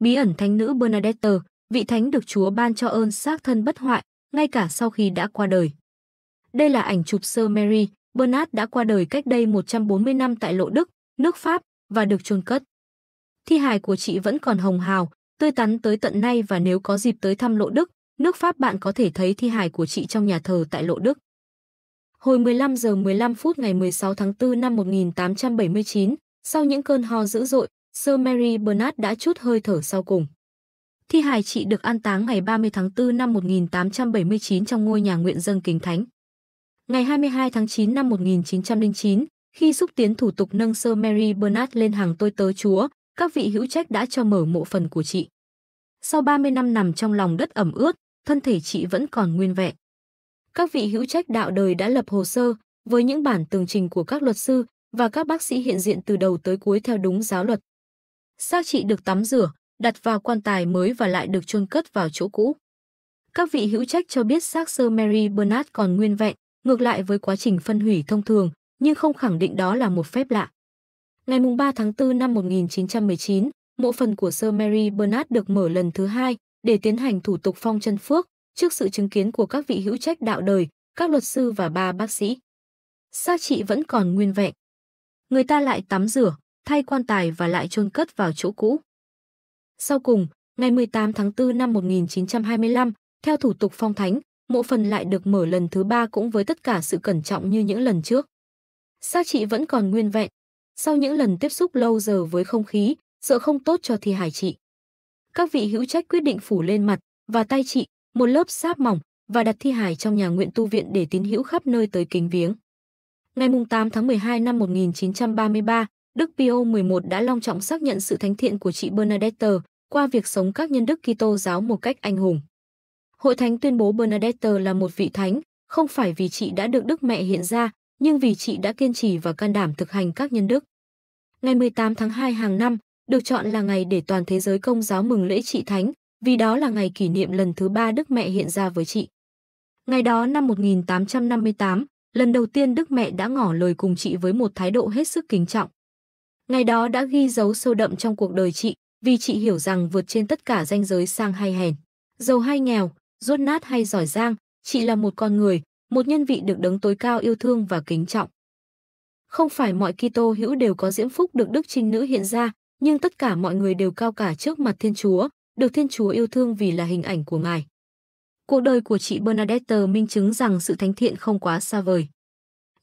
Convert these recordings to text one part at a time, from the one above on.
bí ẩn thánh nữ Bernadette, vị thánh được Chúa ban cho ơn xác thân bất hoại, ngay cả sau khi đã qua đời. Đây là ảnh chụp sơ Mary, Bernard đã qua đời cách đây 140 năm tại Lộ Đức, nước Pháp và được chôn cất. Thi hài của chị vẫn còn hồng hào, tươi tắn tới tận nay và nếu có dịp tới thăm Lộ Đức, nước Pháp bạn có thể thấy thi hài của chị trong nhà thờ tại Lộ Đức. Hồi 15 giờ 15 phút ngày 16 tháng 4 năm 1879, sau những cơn ho dữ dội, Sir Mary Bernard đã chút hơi thở sau cùng. Thi hài chị được an táng ngày 30 tháng 4 năm 1879 trong ngôi nhà nguyện dân kính thánh. Ngày 22 tháng 9 năm 1909, khi xúc tiến thủ tục nâng Sir Mary Bernard lên hàng tôi tớ chúa, các vị hữu trách đã cho mở mộ phần của chị. Sau 30 năm nằm trong lòng đất ẩm ướt, thân thể chị vẫn còn nguyên vẹn. Các vị hữu trách đạo đời đã lập hồ sơ với những bản tường trình của các luật sư và các bác sĩ hiện diện từ đầu tới cuối theo đúng giáo luật, xác chị được tắm rửa, đặt vào quan tài mới và lại được chôn cất vào chỗ cũ. Các vị hữu trách cho biết xác sơ Mary Bernard còn nguyên vẹn, ngược lại với quá trình phân hủy thông thường, nhưng không khẳng định đó là một phép lạ. Ngày 3 tháng 4 năm 1919, mộ phần của sơ Mary Bernard được mở lần thứ hai để tiến hành thủ tục phong chân phước trước sự chứng kiến của các vị hữu trách đạo đời, các luật sư và ba bác sĩ. Xác chị vẫn còn nguyên vẹn. Người ta lại tắm rửa, thay quan tài và lại chôn cất vào chỗ cũ. Sau cùng, ngày 18 tháng 4 năm 1925, theo thủ tục phong thánh, mộ phần lại được mở lần thứ ba cũng với tất cả sự cẩn trọng như những lần trước. Xác chị vẫn còn nguyên vẹn. Sau những lần tiếp xúc lâu giờ với không khí, sợ không tốt cho thi hài chị. Các vị hữu trách quyết định phủ lên mặt và tay chị một lớp sáp mỏng và đặt thi hài trong nhà nguyện tu viện để tín hữu khắp nơi tới kính viếng. Ngày 8 tháng 12 năm 1933, Đức Pio 11 đã long trọng xác nhận sự thánh thiện của chị Bernadette qua việc sống các nhân đức Kitô giáo một cách anh hùng. Hội thánh tuyên bố Bernadette là một vị thánh, không phải vì chị đã được Đức Mẹ hiện ra, nhưng vì chị đã kiên trì và can đảm thực hành các nhân đức. Ngày 18 tháng 2 hàng năm được chọn là ngày để toàn thế giới công giáo mừng lễ chị thánh, vì đó là ngày kỷ niệm lần thứ ba Đức Mẹ hiện ra với chị. Ngày đó năm 1858, lần đầu tiên Đức Mẹ đã ngỏ lời cùng chị với một thái độ hết sức kính trọng. Ngày đó đã ghi dấu sâu đậm trong cuộc đời chị, vì chị hiểu rằng vượt trên tất cả ranh giới sang hay hèn. Giàu hay nghèo, rốt nát hay giỏi giang, chị là một con người, một nhân vị được đấng tối cao yêu thương và kính trọng. Không phải mọi Kitô hữu đều có diễm phúc được Đức Trinh Nữ hiện ra, nhưng tất cả mọi người đều cao cả trước mặt Thiên Chúa, được Thiên Chúa yêu thương vì là hình ảnh của Ngài. Cuộc đời của chị Bernadette minh chứng rằng sự thánh thiện không quá xa vời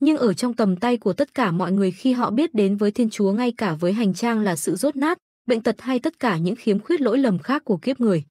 nhưng ở trong tầm tay của tất cả mọi người khi họ biết đến với Thiên Chúa ngay cả với hành trang là sự rốt nát, bệnh tật hay tất cả những khiếm khuyết lỗi lầm khác của kiếp người.